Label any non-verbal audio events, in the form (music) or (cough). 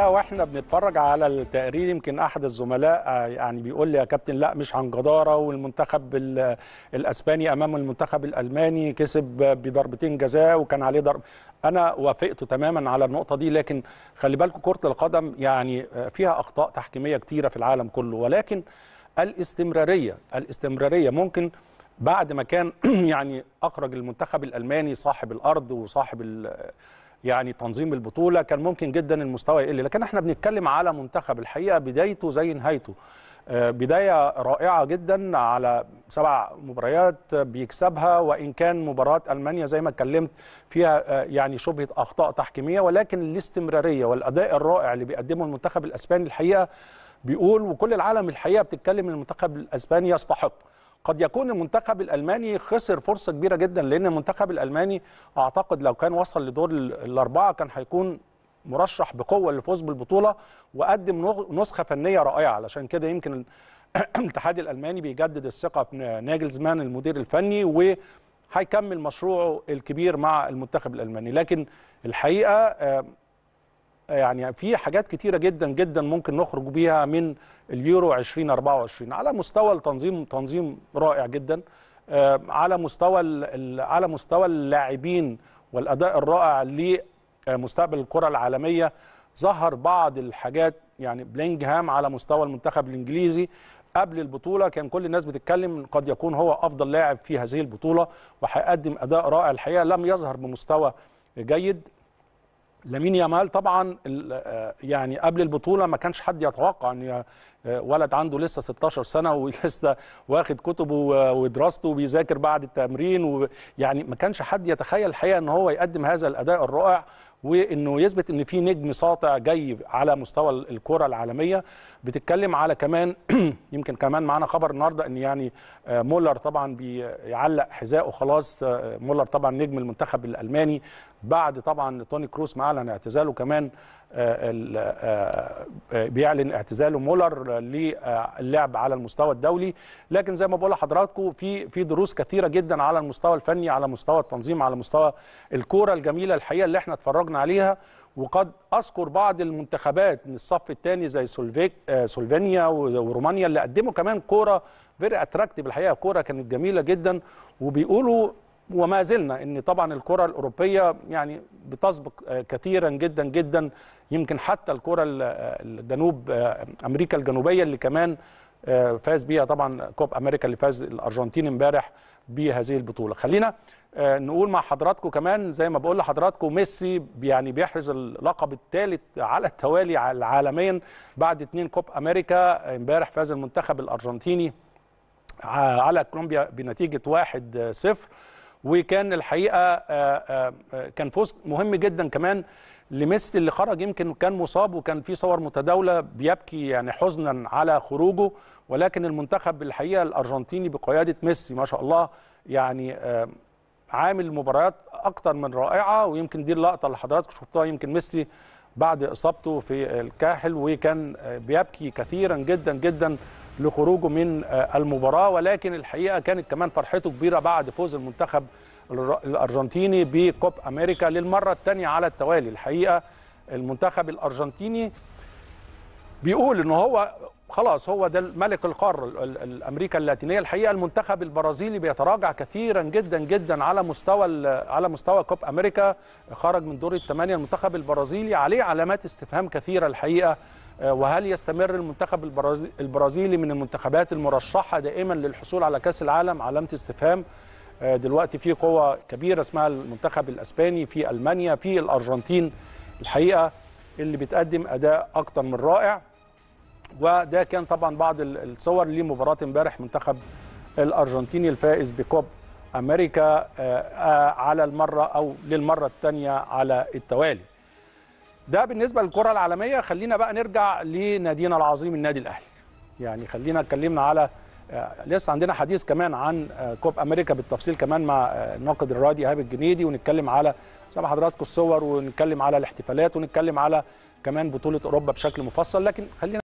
واحنا بنتفرج على التقرير يمكن احد الزملاء آه، يعني بيقول لي يا كابتن لا مش عن جداره والمنتخب الاسباني امام المنتخب الالماني كسب بضربتين جزاء وكان عليه ضرب انا وافقت تماما على النقطه دي لكن خلي بالكم كره القدم يعني آه، فيها اخطاء تحكيميه كتيره في العالم كله ولكن الاستمراريه الاستمراريه ممكن بعد ما كان (clears throat) يعني اخرج المنتخب الالماني صاحب الارض وصاحب يعني تنظيم البطوله كان ممكن جدا المستوى يقل لكن احنا بنتكلم على منتخب الحقيقه بدايته زي نهايته آه، بداية رائعة جدا على سبع مباريات بيكسبها وإن كان مباراة ألمانيا زي ما اتكلمت فيها آه، يعني شبهة أخطاء تحكيمية ولكن الاستمرارية والأداء الرائع اللي بيقدمه المنتخب الأسباني الحقيقة بيقول وكل العالم الحقيقة بتتكلم المنتخب الأسباني يستحق قد يكون المنتخب الالماني خسر فرصه كبيره جدا لان المنتخب الالماني اعتقد لو كان وصل لدور الاربعه كان هيكون مرشح بقوه للفوز بالبطوله وقدم نسخه فنيه رائعه علشان كده يمكن (clears throat) الاتحاد الالماني بيجدد الثقه في ناجلزمان المدير الفني وهيكمل مشروعه الكبير مع المنتخب الالماني لكن الحقيقه يعني في حاجات كتيره جدا جدا ممكن نخرج بيها من اليورو 2024 على مستوى التنظيم تنظيم رائع جدا آه، على مستوى على مستوى اللاعبين والاداء الرائع لمستقبل الكره العالميه ظهر بعض الحاجات يعني بلينجهام على مستوى المنتخب الانجليزي قبل البطوله كان كل الناس بتتكلم قد يكون هو افضل لاعب في هذه البطوله وهيقدم اداء رائع الحقيقه لم يظهر بمستوى جيد لامين يامال طبعا آه، يعني قبل البطوله ما كانش حد يتوقع ان آه، ولد عنده لسه 16 سنه (laughs) ولسه واخد كتبه ودراسته وبيذاكر بعد التمرين ويعني ما كانش حد يتخيل الحقيقه ان هو يقدم هذا الاداء الرائع وانه يثبت ان في نجم ساطع جاي على مستوى الكره العالميه بتتكلم على كمان (clears throat) يمكن كمان معانا خبر النهارده ان يعني آه، مولر طبعا بيعلق حذائه خلاص آه، مولر طبعا نجم المنتخب الالماني بعد طبعا توني كروس ما اعلن اعتزاله كمان آه، آه، بيعلن اعتزاله مولر للعب على المستوى الدولي لكن زي ما بقول لحضراتكم في في دروس كثيره جدا على المستوى الفني على مستوى التنظيم على مستوى الكوره الجميله الحقيقه اللي احنا اتفرجنا عليها وقد اذكر بعض المنتخبات من الصف الثاني زي سولفيك آه، سلوفينيا ورومانيا اللي قدموا كمان كوره فيري اتراكتيف الحقيقه كوره كانت جميله جدا وبيقولوا وما زلنا ان طبعا الكره الاوروبيه يعني بتسبق آه، كثيرا جدا جدا يمكن حتى الكره آه، الجنوب آه، امريكا الجنوبيه اللي كمان فاز بيها طبعا كوب امريكا اللي فاز الارجنتين امبارح بهذه البطوله خلينا نقول مع حضراتكم كمان زي ما بقول لحضراتكم ميسي يعني بيحرز اللقب الثالث على التوالي عالميا بعد اثنين كوب امريكا امبارح فاز المنتخب الارجنتيني على كولومبيا بنتيجه 1-0 وكان الحقيقه آه، آه، آه، كان فوز مهم جدا كمان لميسي اللي خرج يمكن كان مصاب وكان في صور متداوله بيبكي يعني حزنا على خروجه ولكن المنتخب الحقيقه الارجنتيني بقياده ميسي ما شاء الله يعني عامل مباريات اكثر من رائعه ويمكن دي اللقطه اللي حضراتكم شفتوها يمكن ميسي بعد اصابته في الكاحل وكان بيبكي كثيرا جدا جدا لخروجه من آه، المباراه ولكن الحقيقه كانت كمان فرحته كبيره بعد فوز المنتخب الارجنتيني بكوب امريكا للمره الثانيه على التوالي الحقيقه المنتخب الارجنتيني بيقول ان هو خلاص هو ده ملك القاره الامريكا اللاتينيه الحقيقه المنتخب البرازيلي بيتراجع كثيرا جدا جدا على مستوى على مستوى كوب امريكا خرج من دور الثمانيه المنتخب البرازيلي عليه علامات استفهام كثيره الحقيقه آه، وهل يستمر المنتخب البرازيلي من المنتخبات المرشحه دائما للحصول على كاس العالم علامه استفهام آه، دلوقتي في قوه كبيره اسمها المنتخب الاسباني في المانيا في الارجنتين الحقيقه اللي بتقدم اداء اكتر من رائع وده كان طبعا بعض الصور لمباراه امبارح منتخب الارجنتيني الفائز بكوب امريكا آه، على المره او للمره الثانيه على التوالي ده بالنسبه للكره العالميه خلينا بقى نرجع لنادينا العظيم النادي الاهلي يعني خلينا اتكلمنا على آه، لسه عندنا حديث كمان عن آه، كوب امريكا بالتفصيل كمان مع الناقد آه، الرادي ايهاب الجنيدي ونتكلم على زي ما حضراتكم الصور ونتكلم على الاحتفالات ونتكلم على كمان بطوله اوروبا بشكل مفصل لكن خلينا